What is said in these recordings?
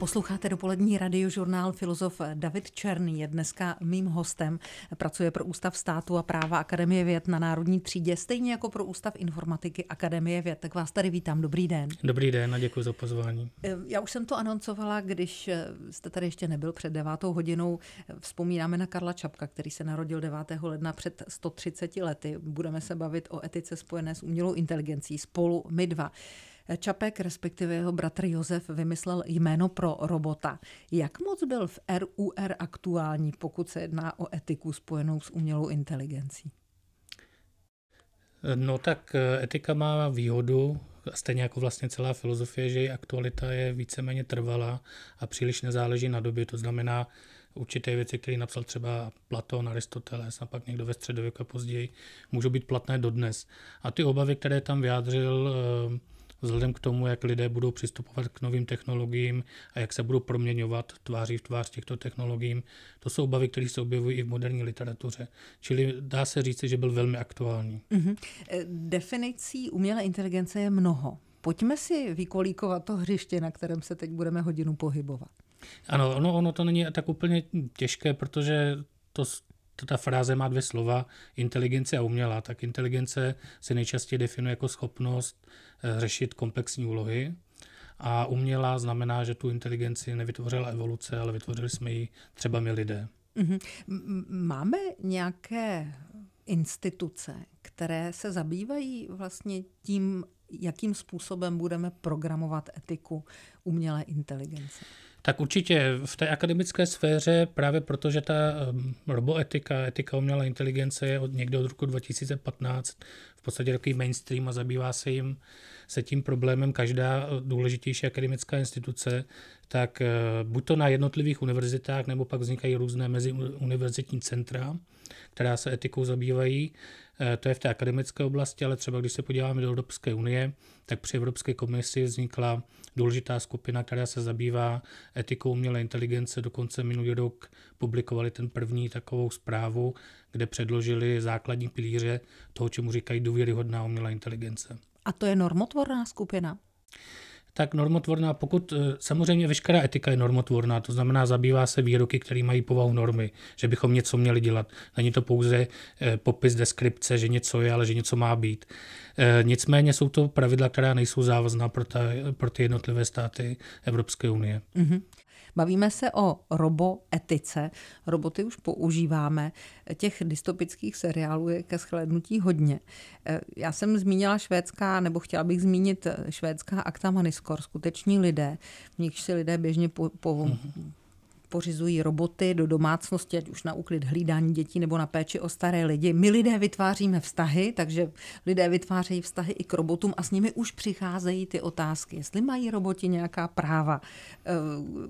Posloucháte dopolední radiožurnál filozof David Černý je dneska mým hostem. Pracuje pro Ústav státu a práva Akademie věd na Národní třídě, stejně jako pro Ústav informatiky Akademie věd. Tak vás tady vítám. Dobrý den. Dobrý den a děkuji za pozvání. Já už jsem to anoncovala, když eh, jste tady ještě nebyl před devátou hodinou. Vzpomínáme na Karla Čapka, který se narodil 9. ledna před 130 lety. Budeme se bavit o etice spojené s umělou inteligencí spolu my dva. Čapek, respektive jeho bratr Josef, vymyslel jméno pro robota. Jak moc byl v RUR aktuální, pokud se jedná o etiku spojenou s umělou inteligencí? No tak eh, etika má výhodu, stejně jako vlastně celá filozofie, že její aktualita je víceméně trvalá a příliš nezáleží na době. To znamená, určité věci, které napsal třeba Platon, Aristoteles a pak někdo ve středověku později, můžou být platné dodnes. A ty obavy, které tam vyjádřil eh, vzhledem k tomu, jak lidé budou přistupovat k novým technologiím a jak se budou proměňovat tváří v tvář těchto technologiím. To jsou obavy, které se objevují i v moderní literatuře. Čili dá se říci, že byl velmi aktuální. Mm-hmm. Definicí umělé inteligence je mnoho. Pojďme si vykolíkovat to hřiště, na kterém se teď budeme hodinu pohybovat. Ano, ono, ono to není tak úplně těžké, protože to, ta fráze má dvě slova, inteligence a umělá, tak inteligence se nejčastěji definuje jako schopnost eh, řešit komplexní úlohy a umělá znamená, že tu inteligenci nevytvořila evoluce, ale vytvořili jsme ji třeba my lidé. Mhm. Máme nějaké instituce, které se zabývají vlastně tím, jakým způsobem budeme programovat etiku umělé inteligence? Tak určitě v té akademické sféře právě protože ta ehm, roboetika, etika umělé inteligence je od někde od roku 2015 v podstatě takový mainstream a zabývá se jim se tím problémem každá důležitější akademická instituce, tak eh, buď to na jednotlivých univerzitách, nebo pak vznikají různé meziuniverzitní centra, která se etikou zabývají. Eh, to je v té akademické oblasti, ale třeba když se podíváme do Evropské unie, tak při Evropské komisi vznikla důležitá skupina, která se zabývá etikou umělé inteligence. Dokonce minulý rok publikovali ten první takovou zprávu, kde předložili základní pilíře toho, čemu říkají důvěryhodná umělá inteligence. A to je normotvorná skupina? tak normotvorná, pokud eh, samozřejmě veškerá etika je normotvorná, to znamená zabývá se výroky, které mají povahu normy, že bychom něco měli dělat. Není to pouze eh, popis deskripce, že něco je, ale že něco má být. Eh, nicméně jsou to pravidla, která nejsou závazná pro, ta, pro ty jednotlivé státy Evropské unie. Mm-hmm. Bavíme se o roboetice. Roboty už používáme. Těch dystopických seriálů je ke shlednutí hodně. Eh, já jsem zmínila švédská, nebo chtěla bych zmínit eh, švédská akta Maniskor, skuteční lidé, v nichž si lidé běžně po, po, mhm pořizují roboty do domácnosti, ať už na úklid hlídání dětí nebo na péči o staré lidi. My lidé vytváříme vztahy, takže lidé vytvářejí vztahy i k robotům a s nimi už přicházejí ty otázky, jestli mají roboti nějaká práva, eh,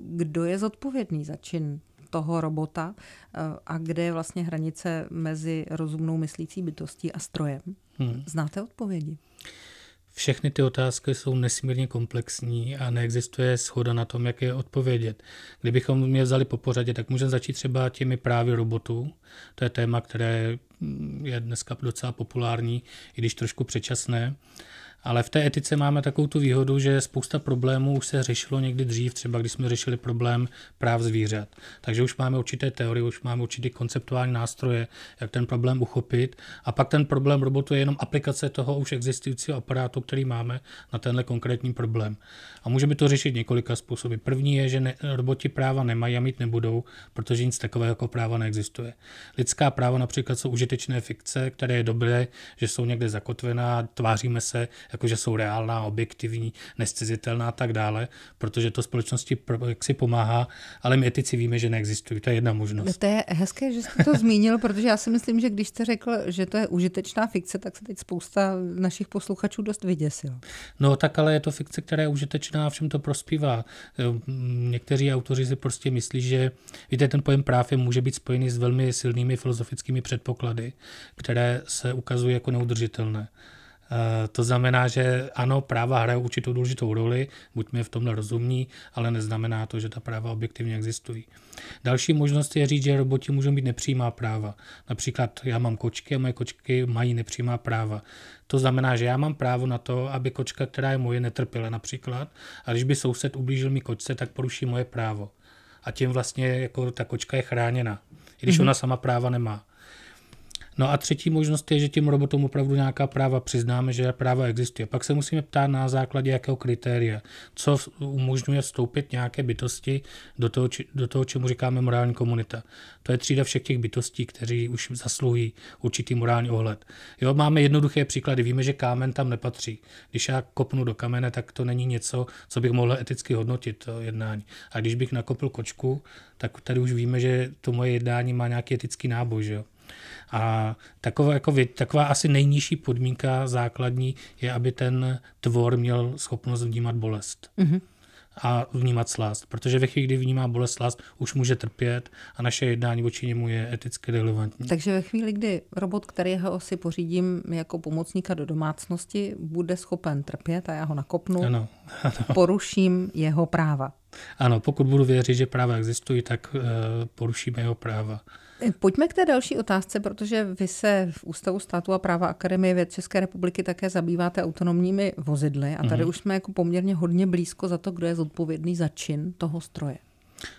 kdo je zodpovědný za čin toho robota eh, a kde je vlastně hranice mezi rozumnou myslící bytostí a strojem. Hmm. Znáte odpovědi? Všechny ty otázky jsou nesmírně komplexní a neexistuje schoda na tom, jak je odpovědět. Kdybychom je vzali po pořadě, tak můžeme začít třeba těmi právy robotů. To je téma, které je dneska docela populární, i když trošku předčasné. Ale v té etice máme takovou tu výhodu, že spousta problémů už se řešilo někdy dřív, třeba když jsme řešili problém práv zvířat. Takže už máme určité teorie, už máme určitý konceptuální nástroje, jak ten problém uchopit. A pak ten problém robotu je jenom aplikace toho už existujícího aparátu, který máme na tenhle konkrétní problém. A můžeme to řešit několika způsoby. První je, že ne, roboti práva nemají a mít nebudou, protože nic takového jako práva neexistuje. Lidská práva například jsou užitečné fikce, které je dobré, že jsou někde zakotvená, tváříme se, jakože jsou reálná, objektivní, nescizitelná a tak dále, protože to společnosti si pomáhá, ale my etici víme, že neexistují. To je jedna možnost. No to je hezké, že jste to zmínil, protože já si myslím, že když jste řekl, že to je užitečná fikce, tak se teď spousta našich posluchačů dost vyděsil. No tak ale je to fikce, která je užitečná a všem to prospívá. Někteří autoři si prostě myslí, že víte, ten pojem práv je může být spojený s velmi silnými filozofickými předpoklady, které se ukazují jako neudržitelné. Eh, to znamená, že ano, práva hrají určitou důležitou roli, buďme v tomhle rozumní, ale neznamená to, že ta práva objektivně existují. Další možnost je říct, že roboti můžou mít nepřímá práva. Například já mám kočky a moje kočky mají nepřímá práva. To znamená, že já mám právo na to, aby kočka, která je moje, netrpěla například. A když by soused ublížil mi kočce, tak poruší moje právo. A tím vlastně jako ta kočka je chráněna, i když mm-hmm. ona sama práva nemá. No a třetí možnost je, že těm robotům opravdu nějaká práva přiznáme, že práva existuje. Pak se musíme ptát na základě jakého kritéria, co umožňuje vstoupit nějaké bytosti do toho, či, do toho čemu říkáme morální komunita. To je třída všech těch bytostí, kteří už zasluhují určitý morální ohled. Jo, máme jednoduché příklady. Víme, že kámen tam nepatří. Když já kopnu do kamene, tak to není něco, co bych mohl eticky hodnotit, to jednání. A když bych nakopl kočku, tak tady už víme, že to moje jednání má nějaký etický náboj. Že jo? A taková, jako, taková asi nejnižší podmínka základní je, aby ten tvor měl schopnost vnímat bolest. Mm-hmm a vnímat slast. Protože ve chvíli, kdy vnímá bolest slast, už může trpět a naše jednání vůči němu je eticky relevantní. Takže ve chvíli, kdy robot, kterého si pořídím jako pomocníka do domácnosti, bude schopen trpět a já ho nakopnu, ano, ano. poruším jeho práva. Ano, pokud budu věřit, že práva existují, tak uh, eh, porušíme jeho práva. Pojďme k té další otázce, protože vy se v Ústavu státu a práva Akademie věd České republiky také zabýváte autonomními vozidly a tady mm už jsme jako poměrně hodně blízko za to, kdo je zodpovědný za čin toho stroje.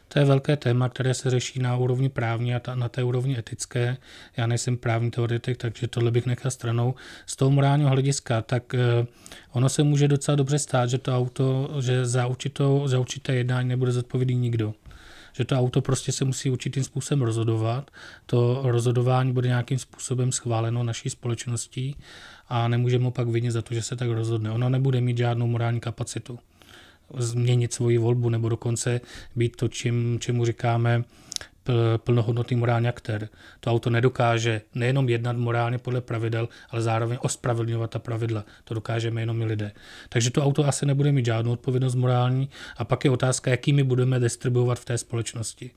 To je velké téma, které se řeší na úrovni právní a ta, na té úrovni etické. Já nejsem právní teoretik, takže tohle bych nechal stranou. Z toho morálního hlediska, tak eh, ono se může docela dobře stát, že to auto, že za, určitou, za určité jednání nebude zodpovědný nikdo že to auto prostě se musí určitým způsobem rozhodovat. To rozhodování bude nějakým způsobem schváleno naší společností a nemůžeme pak vinit za to, že se tak rozhodne. Ono nebude mít žádnou morální kapacitu změnit svoji volbu nebo dokonce být to, čím, čemu říkáme Eh, plnohodnotný morální aktér. To auto nedokáže nejenom jednat morálně podle pravidel, ale zároveň ospravedlňovat ta pravidla. To dokážeme jenom my lidé. Takže to auto asi nebude mít žádnou odpovědnost morální a pak je otázka, jakými budeme distribuovat v té společnosti.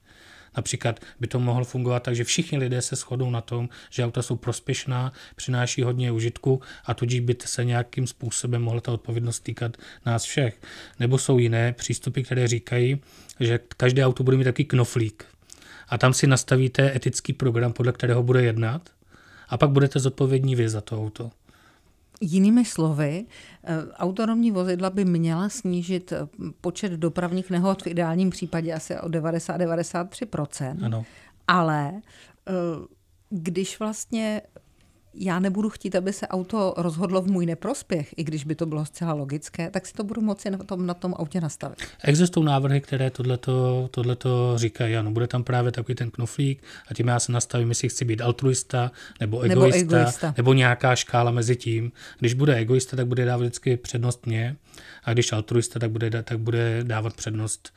Například by to mohlo fungovat tak, že všichni lidé se shodou na tom, že auta jsou prospěšná, přináší hodně užitku a tudíž by se nějakým způsobem mohla ta odpovědnost týkat nás všech. Nebo jsou jiné přístupy, které říkají, že každé auto bude mít takový knoflík a tam si nastavíte etický program, podle kterého bude jednat a pak budete zodpovědní vy za to auto. Jinými slovy, eh, autonomní vozidla by měla snížit eh, počet dopravních nehod v ideálním případě asi o 90-93%. Ano. Ale eh, když vlastně já nebudu chtít, aby se auto rozhodlo v můj neprospěch, i když by to bylo zcela logické, tak si to budu moci na tom, na tom autě nastavit. Existují návrhy, které tohleto, tohleto říkají, ano, bude tam právě takový ten knoflík a tím já se nastavím, jestli chci být altruista nebo egoista, nebo, egoista. nebo nějaká škála mezi tím. Když bude egoista, tak bude dávat vždycky přednost mě a když altruista, tak bude, tak bude dávat přednost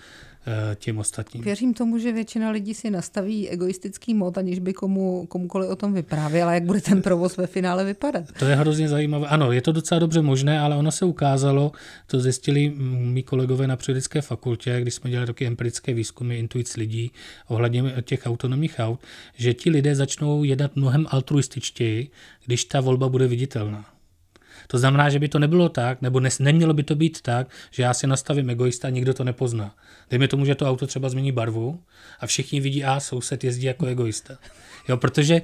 Eh, těm ostatním. Věřím tomu, že většina lidí si nastaví egoistický mod, aniž by komu, komukoli o tom vyprávěla, jak bude ten provoz ve finále vypadat. To je hrozně zajímavé. Ano, je to docela dobře možné, ale ono se ukázalo, to zjistili mý kolegové na přírodické fakultě, když jsme dělali taky empirické výzkumy intuic lidí ohledně eh, těch autonomních aut, že ti lidé začnou jednat mnohem altruističtěji, když ta volba bude viditelná. To znamená, že by to nebylo tak, nebo ne, nemělo by to být tak, že já si nastavím egoista a nikdo to nepozná. Dejme tomu, že to auto třeba změní barvu a všichni vidí, a soused jezdí jako egoista. Jo, protože e,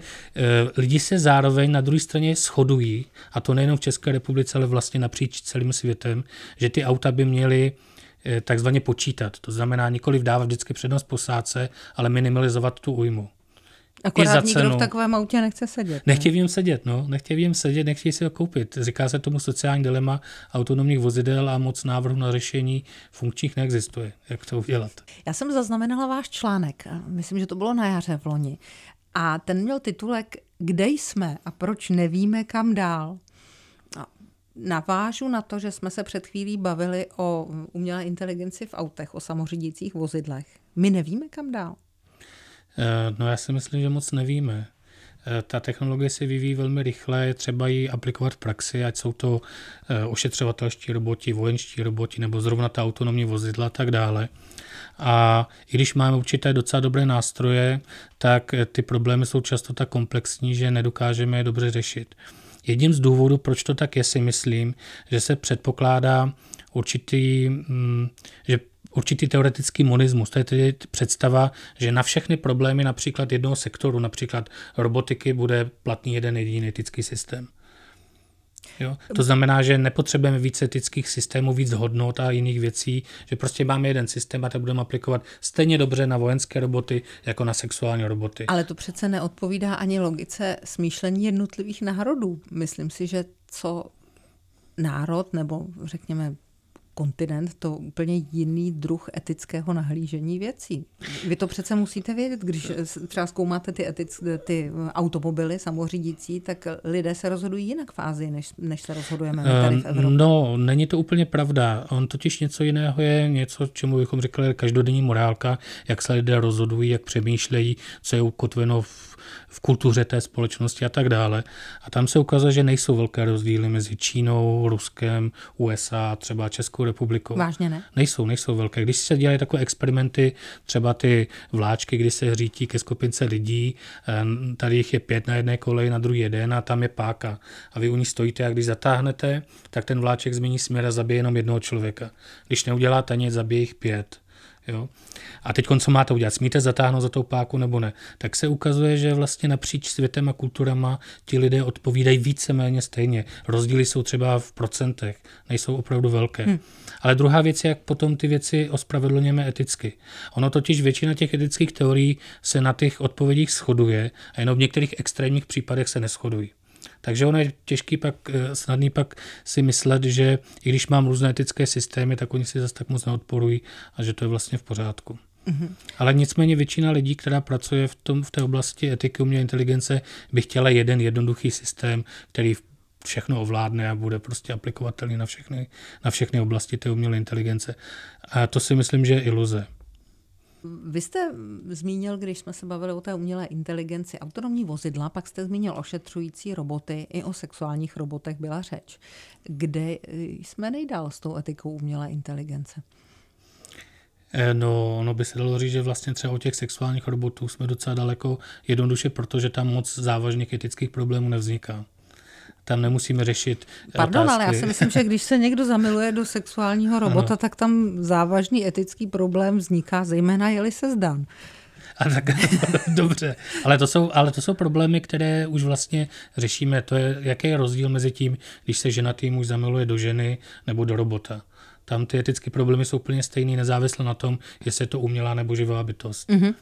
lidi se zároveň na druhé straně shodují, a to nejenom v České republice, ale vlastně napříč celým světem, že ty auta by měly e, takzvaně počítat. To znamená nikoli dávat vždycky přednost posádce, ale minimalizovat tu újmu. Akorát za nikdo cenu. v takovém autě nechce sedět. Ne? Nechtějí v něm sedět, no. Nechtějí v něm sedět, nechtějí si ho koupit. Říká se tomu sociální dilema autonomních vozidel a moc návrhu na řešení funkčních neexistuje. Jak to udělat? Já jsem zaznamenala váš článek, myslím, že to bylo na jaře v loni. A ten měl titulek Kde jsme a proč nevíme kam dál? Navážu na to, že jsme se před chvílí bavili o umělé inteligenci v autech, o samořídících vozidlech. My nevíme kam dál. Eh, no já si myslím, že moc nevíme. Eh, ta technologie se vyvíjí velmi rychle, je třeba ji aplikovat v praxi, ať jsou to eh, ošetřovatelští roboti, vojenští roboti nebo zrovna ta autonomní vozidla a tak dále. A i když máme určité docela dobré nástroje, tak ty problémy jsou často tak komplexní, že nedokážeme je dobře řešit. Jedním z důvodů, proč to tak je, si myslím, že se předpokládá určitý, mm, že určitý teoretický monismus. To je tedy představa, že na všechny problémy například jednoho sektoru, například robotiky, bude platný jeden jediný etický systém. Jo? To znamená, že nepotřebujeme více etických systémů, víc hodnot a jiných věcí, že prostě máme jeden systém a to budeme aplikovat stejně dobře na vojenské roboty jako na sexuální roboty. Ale to přece neodpovídá ani logice smýšlení jednotlivých národů. Myslím si, že co národ nebo řekněme kontinent, to úplně jiný druh etického nahlížení věcí. Vy to přece musíte vědět, když třeba zkoumáte ty, etic, ty automobily samořídící, tak lidé se rozhodují jinak v Ázii, než, než se rozhodujeme tady v ehm, Evropě. No, není to úplně pravda. On totiž něco jiného je něco, čemu bychom řekli každodenní morálka, jak se lidé rozhodují, jak přemýšlejí, co je ukotveno v v kultuře té společnosti a tak dále. A tam se ukazuje, že nejsou velké rozdíly mezi Čínou, Ruskem, USA, třeba Českou republikou. Vážně ne? Nejsou, nejsou velké. Když se dělají takové experimenty, třeba ty vláčky, kdy se řítí ke skupince lidí, eh, tady jich je pět na jedné koleji, na druhý jeden a tam je páka. A vy u ní stojíte a když zatáhnete, tak ten vláček změní směr a zabije jenom jednoho člověka. Když neuděláte nic, zabije jich pět. Jo? A teď co máte udělat? Smíte zatáhnout za tou páku nebo ne? Tak se ukazuje, že vlastně napříč světem a kulturama ti lidé odpovídají víceméně stejně. Rozdíly jsou třeba v procentech, nejsou opravdu velké. Hmm. Ale druhá věc je, jak potom ty věci ospravedlněme eticky. Ono totiž většina těch etických teorií se na těch odpovědích shoduje a jenom v některých extrémních případech se neschodují. Takže ono je těžký pak, eh, snadný pak si myslet, že i když mám různé etické systémy, tak oni si zase tak moc neodporují a že to je vlastně v pořádku. Mm-hmm. Ale nicméně většina lidí, která pracuje v, tom, v té oblasti etiky umělé inteligence, by chtěla jeden jednoduchý systém, který všechno ovládne a bude prostě aplikovatelný na všechny, na všechny oblasti té umělé inteligence. A to si myslím, že je iluze. Vy jste zmínil, když jsme se bavili o té umělé inteligenci, autonomní vozidla, pak jste zmínil ošetřující roboty, i o sexuálních robotech byla řeč. Kde jsme nejdál s tou etikou umělé inteligence? Eh, no, ono by se dalo říct, že vlastně třeba o těch sexuálních robotů jsme docela daleko jednoduše, protože tam moc závažných etických problémů nevzniká tam nemusíme řešit. Eh, Pardon, otázky. ale já si myslím, že když se někdo zamiluje do sexuálního robota, ano. tak tam závažný etický problém vzniká, zejména jeli se zdán. A tak, dobře, ale to, jsou, ale to jsou problémy, které už vlastně řešíme. To je, jaký je rozdíl mezi tím, když se žena tým už zamiluje do ženy nebo do robota. Tam ty etické problémy jsou úplně stejné, nezávisle na tom, jestli je to umělá nebo živá bytost. Mm-hmm.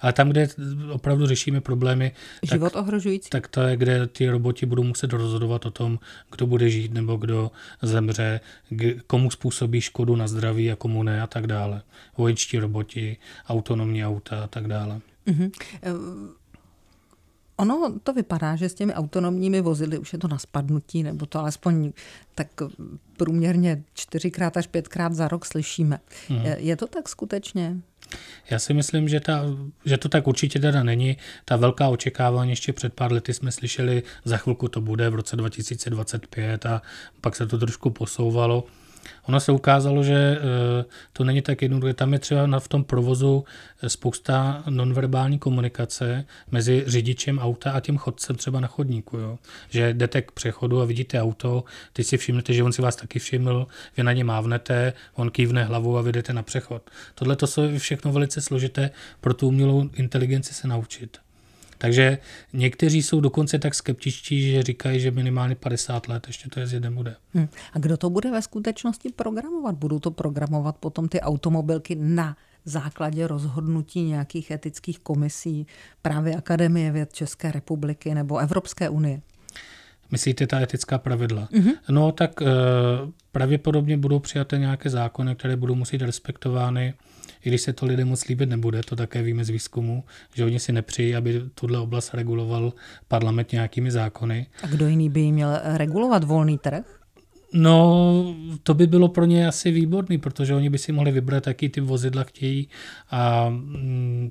Ale tam, kde opravdu řešíme problémy, Život tak, ohrožující. tak to je, kde ty roboti budou muset rozhodovat o tom, kdo bude žít nebo kdo zemře, komu způsobí škodu na zdraví a komu ne a tak dále. Vojenští roboti, autonomní auta a tak dále. Mm-hmm. Ono to vypadá, že s těmi autonomními vozidly už je to na spadnutí, nebo to alespoň tak průměrně čtyřikrát až pětkrát za rok slyšíme. Mm. Je to tak skutečně? Já si myslím, že, ta, že to tak určitě teda není. Ta velká očekávání ještě před pár lety jsme slyšeli, za chvilku to bude v roce 2025 a pak se to trošku posouvalo. Ono se ukázalo, že eh, to není tak jednoduché. Tam je třeba v tom provozu eh, spousta nonverbální komunikace mezi řidičem auta a tím chodcem třeba na chodníku. Jo? Že jdete k přechodu a vidíte auto, ty si všimnete, že on si vás taky všiml, vy na ně mávnete, on kývne hlavou a vyjdete na přechod. Tohle to jsou všechno velice složité pro tu umělou inteligenci se naučit. Takže někteří jsou dokonce tak skeptičtí, že říkají, že minimálně 50 let ještě to jezdit nebude. Hmm. A kdo to bude ve skutečnosti programovat? Budou to programovat potom ty automobilky na základě rozhodnutí nějakých etických komisí právě Akademie věd České republiky nebo Evropské unie? Myslíte ta etická pravidla? Mm-hmm. No tak e, pravděpodobně budou přijaté nějaké zákony, které budou muset respektovány i když se to lidem moc líbit nebude, to také víme z výzkumu, že oni si nepřijí, aby tuhle oblast reguloval parlament nějakými zákony. A kdo jiný by měl regulovat volný trh? No, to by bylo pro ně asi výborný, protože oni by si mohli vybrat, jaký ty vozidla chtějí a, mm,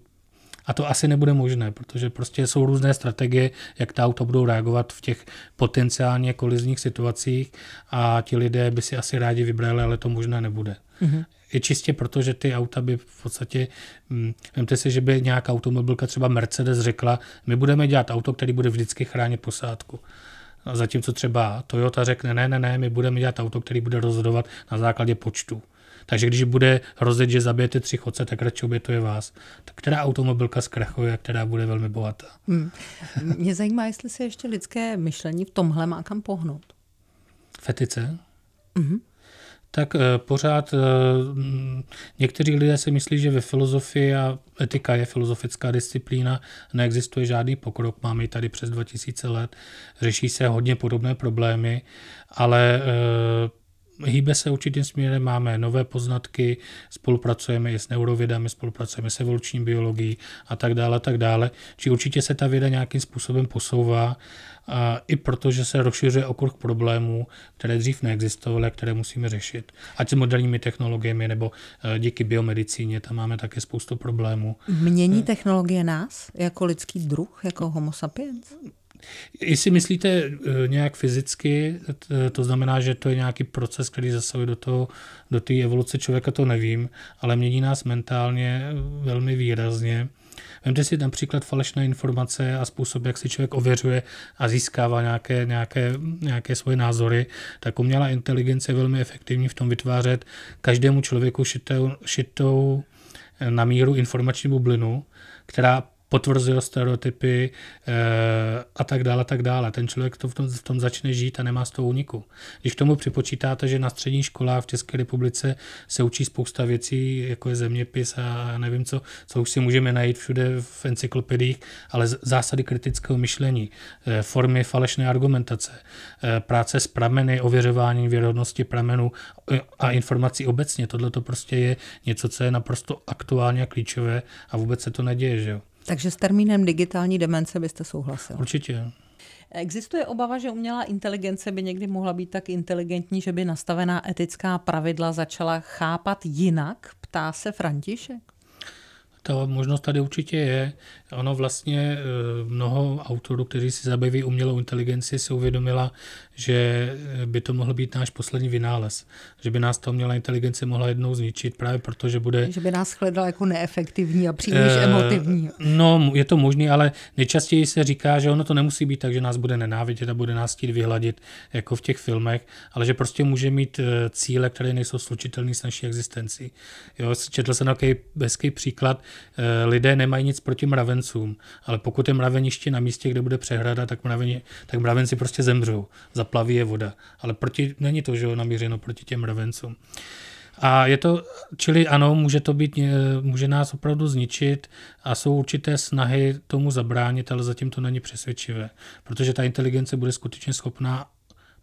a to asi nebude možné, protože prostě jsou různé strategie, jak ta auta budou reagovat v těch potenciálně kolizních situacích a ti lidé by si asi rádi vybrali, ale to možné nebude. Mm-hmm je čistě proto, že ty auta by v podstatě, mm, vemte si, že by nějaká automobilka, třeba Mercedes, řekla, my budeme dělat auto, který bude vždycky chránit posádku. A zatímco třeba Toyota řekne, ne, ne, ne, my budeme dělat auto, který bude rozhodovat na základě počtu. Takže když bude hrozit, že zabijete tři chodce, tak radši obětuje vás. Tak která automobilka zkrachuje a která bude velmi bohatá? Hmm. Mě zajímá, jestli se ještě lidské myšlení v tomhle má kam pohnout. Fetice? Mm-hmm tak eh, pořád eh, někteří lidé si myslí, že ve filozofii a etika je filozofická disciplína, neexistuje žádný pokrok, máme ji tady přes 2000 let, řeší se hodně podobné problémy, ale eh, hýbe se určitým směrem, máme nové poznatky, spolupracujeme i s neurovědami, spolupracujeme s evoluční biologií a tak dále, a tak dále. Či určitě se ta věda nějakým způsobem posouvá a i protože se rozšiřuje okruh problémů, které dřív neexistovaly a které musíme řešit. Ať s moderními technologiemi nebo eh, díky biomedicíně, tam máme také spoustu problémů. Mění technologie nás jako lidský druh, jako homo sapiens? Jestli myslíte eh, nějak fyzicky, eh, to znamená, že to je nějaký proces, který zasahuje do toho, do té evoluce člověka, to nevím, ale mění nás mentálně eh, velmi výrazně. Vemte si například falešné informace a způsob, jak si člověk ověřuje a získává nějaké, nějaké, nějaké svoje názory, tak umělá inteligence je velmi efektivní v tom vytvářet každému člověku šitou, šitou na míru informační bublinu, která potvrzuje stereotypy e, a tak dále, tak dále. Ten člověk to v tom, v tom začne žít a nemá z toho úniku. Když k tomu připočítáte, že na střední škole v České republice se učí spousta věcí, jako je zeměpis a nevím co, co už si můžeme najít všude v encyklopediích, ale zásady kritického myšlení, e, formy falešné argumentace, e, práce s prameny, ověřování věrohodnosti pramenů a informací obecně, tohle to prostě je něco, co je naprosto aktuálně a klíčové a vůbec se to neděje, že jo? Takže s termínem digitální demence byste souhlasil? Určitě. Existuje obava, že umělá inteligence by někdy mohla být tak inteligentní, že by nastavená etická pravidla začala chápat jinak? Ptá se František. Ta možnost tady určitě je. Ono vlastně eh, mnoho autorů, kteří si zabývají umělou inteligenci, si uvědomila, že eh, by to mohl být náš poslední vynález, že by nás to měla inteligence mohla jednou zničit právě proto, že bude... Že by nás hledala jako neefektivní a příliš eh, emotivní. No, je to možné, ale nejčastěji se říká, že ono to nemusí být tak, že nás bude nenávidět a bude nás chtít vyhladit jako v těch filmech, ale že prostě může mít eh, cíle, které nejsou slučitelné s naší existencí. Jo, četl jsem takový hezký příklad, lidé nemají nic proti mravencům, ale pokud je mraveniště na místě, kde bude přehrada, tak, mraveni, tak mravenci prostě zemřou. Za plaví je voda. Ale proti, není to, že jo, namířeno proti těm mravencům. A je to, čili ano, může to být, eh, může nás opravdu zničit a jsou určité snahy tomu zabránit, ale zatím to není přesvědčivé, protože ta inteligence bude skutečně schopná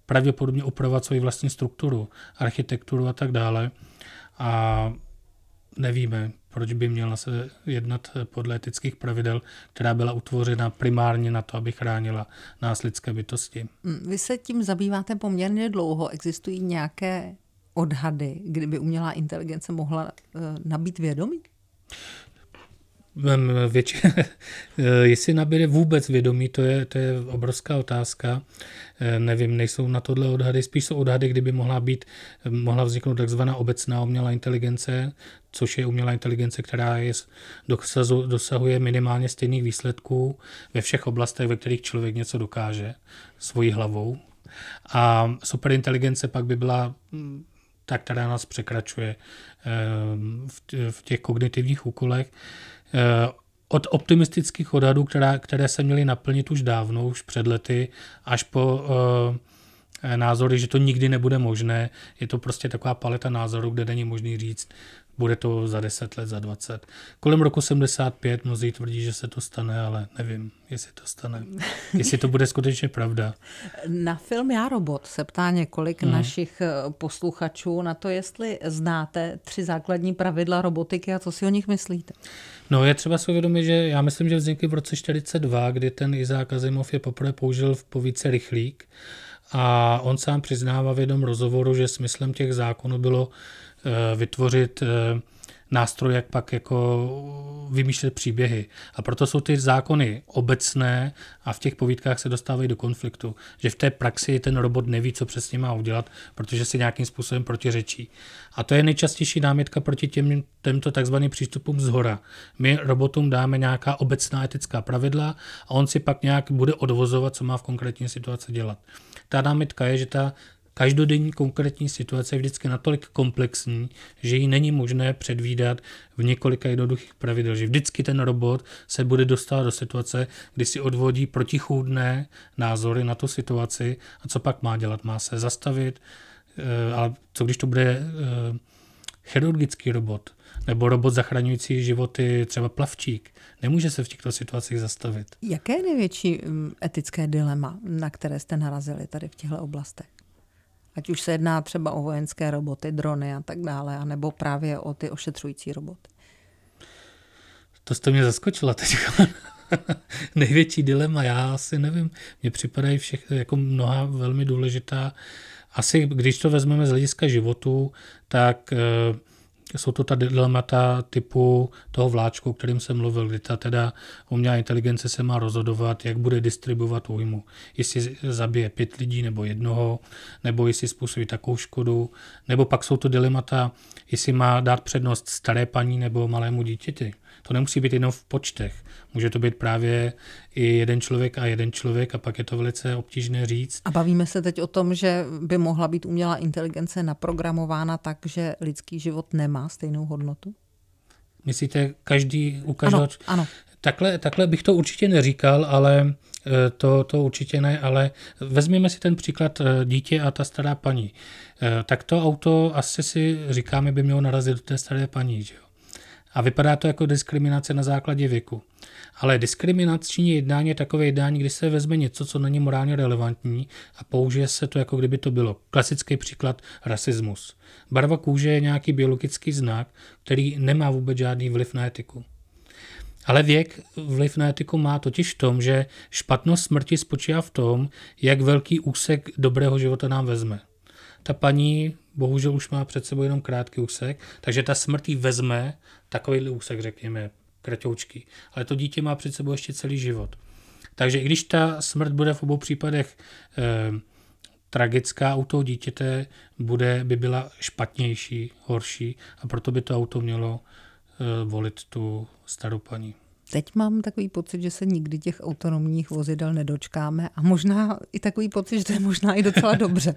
pravděpodobně upravovat svoji vlastní strukturu, architekturu a tak dále. A nevíme, proč by měla se jednat eh, podle etických pravidel, která byla utvořena primárně na to, aby chránila nás lidské bytosti. Mm, vy se tím zabýváte poměrně dlouho. Existují nějaké odhady, kdyby umělá inteligence mohla eh, nabít vědomí? větši, jestli nabíde vůbec vědomí, to je, to je obrovská otázka. Eh, nevím, nejsou na tohle odhady, spíš jsou odhady, kdyby mohla být, mohla vzniknout takzvaná obecná umělá inteligence, což je umělá inteligence, která je, dosahuje minimálně stejných výsledků ve všech oblastech, ve kterých člověk něco dokáže svojí hlavou. A superinteligence pak by byla hm, ta, která nás překračuje eh, v těch kognitivních úkolech. Eh, od optimistických odhadů, která, které se měly naplnit už dávno, už před lety, až po uh, Eh, názory, že to nikdy nebude možné. Je to prostě taková paleta názorů, kde není možný říct, bude to za 10 let, za 20. Kolem roku 75 mnozí tvrdí, že se to stane, ale nevím, jestli to stane. Jestli to bude skutečně pravda. Na film Já robot se ptá několik hmm. našich eh, posluchačů na to, jestli znáte tři základní pravidla robotiky a co si o nich myslíte. No je třeba si uvědomit, že já myslím, že vznikly v roce 42, kdy ten Isaac Asimov je poprvé použil v povídce Rychlík a on sám přiznává v jednom rozhovoru, že smyslem těch zákonů bylo eh, vytvořit eh, nástroj, jak pak jako vymýšlet příběhy. A proto jsou ty zákony obecné a v těch povídkách se dostávají do konfliktu, že v té praxi ten robot neví, co přesně má udělat, protože si nějakým způsobem protiřečí. A to je nejčastější námitka proti těm, těmto takzvaným přístupům z hora. My robotům dáme nějaká obecná etická pravidla a on si pak nějak bude odvozovat, co má v konkrétní situaci dělat. Ta námitka je, že ta Každodenní konkrétní situace je vždycky natolik komplexní, že ji není možné předvídat v několika jednoduchých pravidel, že vždycky ten robot se bude dostat do situace, kdy si odvodí protichůdné názory na tu situaci a co pak má dělat? Má se zastavit, eh, ale co když to bude eh, chirurgický robot nebo robot zachraňující životy, třeba plavčík, nemůže se v těchto situacích zastavit. Jaké je největší mm, etické dilema, na které jste narazili tady v těchto oblastech? Ať už se jedná třeba o vojenské roboty, drony a tak dále, anebo právě o ty ošetřující roboty. To jste mě zaskočila teď. Největší dilema, já asi nevím. Mně připadají všech, jako mnoha velmi důležitá. Asi když to vezmeme z hlediska životu, tak eh, jsou to ta dilemata typu toho vláčku, o kterým jsem mluvil, kdy ta teda umělá inteligence se má rozhodovat, jak bude distribuovat újmu. Jestli zabije pět lidí nebo jednoho, nebo jestli způsobí takovou škodu, nebo pak jsou to dilemata, jestli má dát přednost staré paní nebo malému dítěti. To nemusí být jenom v počtech. Může to být právě i jeden člověk a jeden člověk a pak je to velice obtížné říct. A bavíme se teď o tom, že by mohla být umělá inteligence naprogramována tak, že lidský život nemá stejnou hodnotu? Myslíte, každý u každého? Ano, ano. Takhle, takhle bych to určitě neříkal, ale e, to, to určitě ne, ale vezměme si ten příklad e, dítě a ta stará paní. E, tak to auto asi si říkáme, by mělo narazit do té staré paní, že jo? a vypadá to jako diskriminace na základě věku. Ale diskriminační jednání je takové jednání, kdy se vezme něco, co není morálně relevantní a použije se to, jako kdyby to bylo. Klasický příklad rasismus. Barva kůže je nějaký biologický znak, který nemá vůbec žádný vliv na etiku. Ale věk vliv na etiku má totiž v tom, že špatnost smrti spočívá v tom, jak velký úsek dobrého života nám vezme. Ta paní bohužel už má před sebou jenom krátký úsek, takže ta smrt jí vezme takový úsek, řekněme, kratoučky. Ale to dítě má před sebou ještě celý život. Takže i když ta smrt bude v obou případech eh, tragická u toho dítěte, bude, by byla špatnější, horší a proto by to auto mělo eh, volit tu starou paní teď mám takový pocit, že se nikdy těch autonomních vozidel nedočkáme a možná i takový pocit, že to je možná i docela dobře.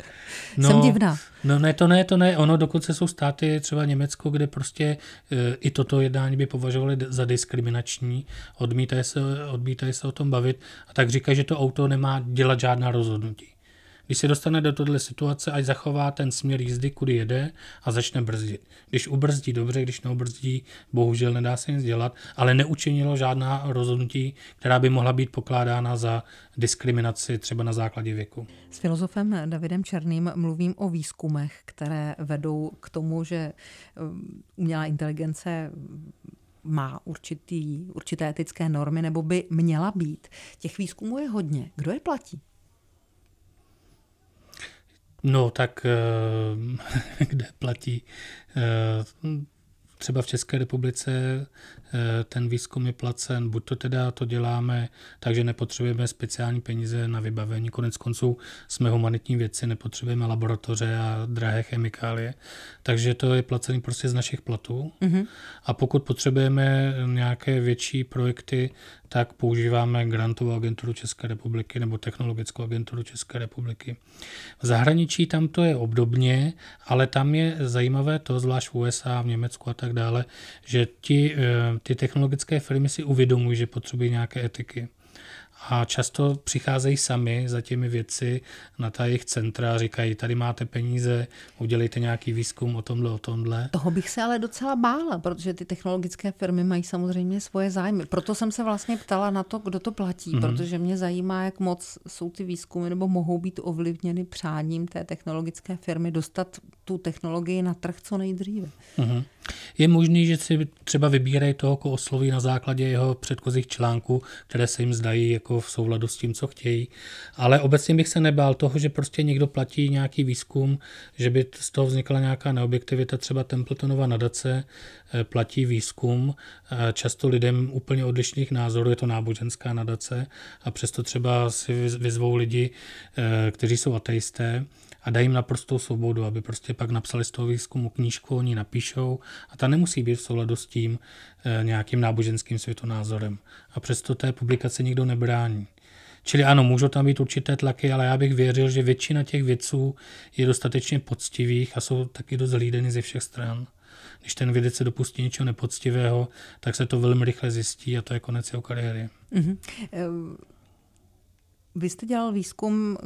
no, Jsem divná. No ne, to ne, to ne. Ono dokonce jsou státy, třeba Německo, kde prostě e, i toto jednání by považovali za diskriminační, odmítají se, odmítají se o tom bavit a tak říkají, že to auto nemá dělat žádná rozhodnutí. Když se dostane do této situace, ať zachová ten směr jízdy, kudy jede a začne brzdit. Když ubrzdí dobře, když neubrzdí, bohužel nedá se nic dělat, ale neučinilo žádná rozhodnutí, která by mohla být pokládána za diskriminaci třeba na základě věku. S filozofem Davidem Černým mluvím o výzkumech, které vedou k tomu, že um, umělá inteligence má určitý, určité etické normy, nebo by měla být. Těch výzkumů je hodně. Kdo je platí? No tak eh, kde platí eh, třeba v České republice eh, ten výzkum je placen, buď to teda to děláme, takže nepotřebujeme speciální peníze na vybavení, konec konců jsme humanitní věci, nepotřebujeme laboratoře a drahé chemikálie, takže to je placený prostě z našich platů. Mm-hmm. A pokud potřebujeme nějaké větší projekty, tak používáme Grantovou agenturu České republiky nebo Technologickou agenturu České republiky. V zahraničí tam to je obdobně, ale tam je zajímavé to, zvlášť v USA, v Německu a tak dále, že ti, eh, ty technologické firmy si uvědomují, že potřebují nějaké etiky a často přicházejí sami za těmi věci na ta jejich centra, říkají, tady máte peníze, udělejte nějaký výzkum o tomhle, o tomhle. Toho bych se ale docela bála, protože ty technologické firmy mají samozřejmě svoje zájmy. Proto jsem se vlastně ptala na to, kdo to platí, mm-hmm. protože mě zajímá, jak moc jsou ty výzkumy nebo mohou být ovlivněny přáním té technologické firmy dostat tu technologii na trh co nejdříve. Mm-hmm. Je možný, že si třeba vybírají toho, koho osloví na základě jeho předchozích článků, které se jim zdají jako v souladu s tím, co chtějí. Ale obecně bych se nebál toho, že prostě někdo platí nějaký výzkum, že by z toho vznikla nějaká neobjektivita. Třeba Templetonova nadace eh, platí výzkum eh, často lidem úplně odlišných názorů, je to náboženská nadace a přesto třeba si vyzvou lidi, eh, kteří jsou ateisté, a dají jim naprostou svobodu, aby prostě pak napsali z toho výzkumu knížku, oni napíšou a ta nemusí být v souladu s tím e, nějakým náboženským světonázorem. A přesto té publikace nikdo nebrání. Čili ano, můžou tam být určité tlaky, ale já bych věřil, že většina těch vědců je dostatečně poctivých a jsou taky dost hlídeny ze všech stran. Když ten vědec se dopustí něčeho nepoctivého, tak se to velmi rychle zjistí a to je konec jeho kariéry. Mm-hmm. Vy jste dělal výzkum,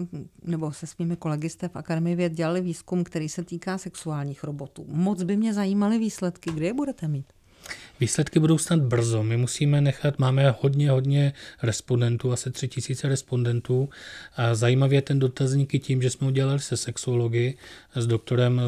nebo se svými kolegy jste v Akademii věd dělali výzkum, který se týká sexuálních robotů. Moc by mě zajímaly výsledky. Kde je budete mít? Výsledky budou snad brzo. My musíme nechat, máme hodně, hodně respondentů, asi tři tisíce respondentů. A zajímavě ten dotazník i tím, že jsme udělali se sexology s doktorem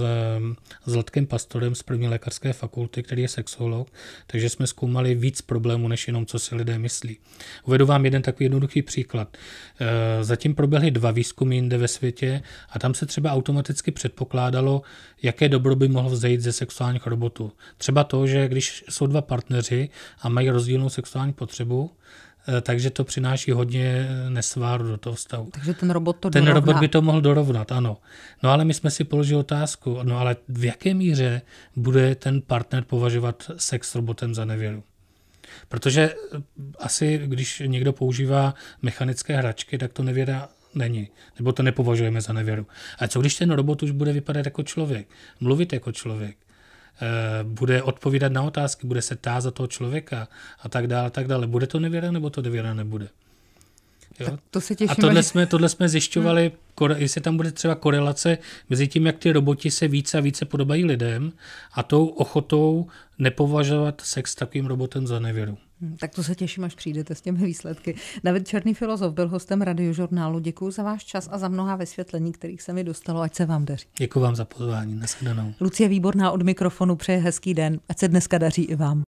Zlatkem eh, Pastorem z první lékařské fakulty, který je sexolog, takže jsme zkoumali víc problémů, než jenom co si lidé myslí. Uvedu vám jeden takový jednoduchý příklad. Eh, zatím proběhly dva výzkumy jinde ve světě a tam se třeba automaticky předpokládalo, jaké dobro by mohlo vzejít ze sexuálních robotů. Třeba to, že když jsou dva partneři a mají rozdílnou sexuální potřebu, eh, takže to přináší hodně eh, nesváru do toho vztahu. Takže ten robot to Ten dorovná. robot by to mohl dorovnat, ano. No ale my jsme si položili otázku, no ale v jaké míře bude ten partner považovat sex s robotem za nevěru? Protože eh, asi, když někdo používá mechanické hračky, tak to nevěra není, nebo to nepovažujeme za nevěru. A co když ten robot už bude vypadat jako člověk, mluvit jako člověk, Eh, bude odpovídat na otázky, bude se tázat toho člověka a tak dále, tak dále. Bude to nevěra nebo to nevěra nebude? Jo? to se těším. A tohle že... jsme, tohle jsme zjišťovali, hmm. jestli tam bude třeba korelace mezi tím, jak ty roboti se více a více podobají lidem a tou ochotou nepovažovat sex takovým robotem za nevěru. Hm, tak to se těším, až přijdete s těmi výsledky. David Černý filozof byl hostem radiožurnálu. Děkuji za váš čas a za mnoha vysvětlení, kterých se mi dostalo. Ať se vám daří. Děkuji vám za pozvání. Nasledanou. Lucie Výborná od mikrofonu přeje hezký den. Ať se dneska daří i vám.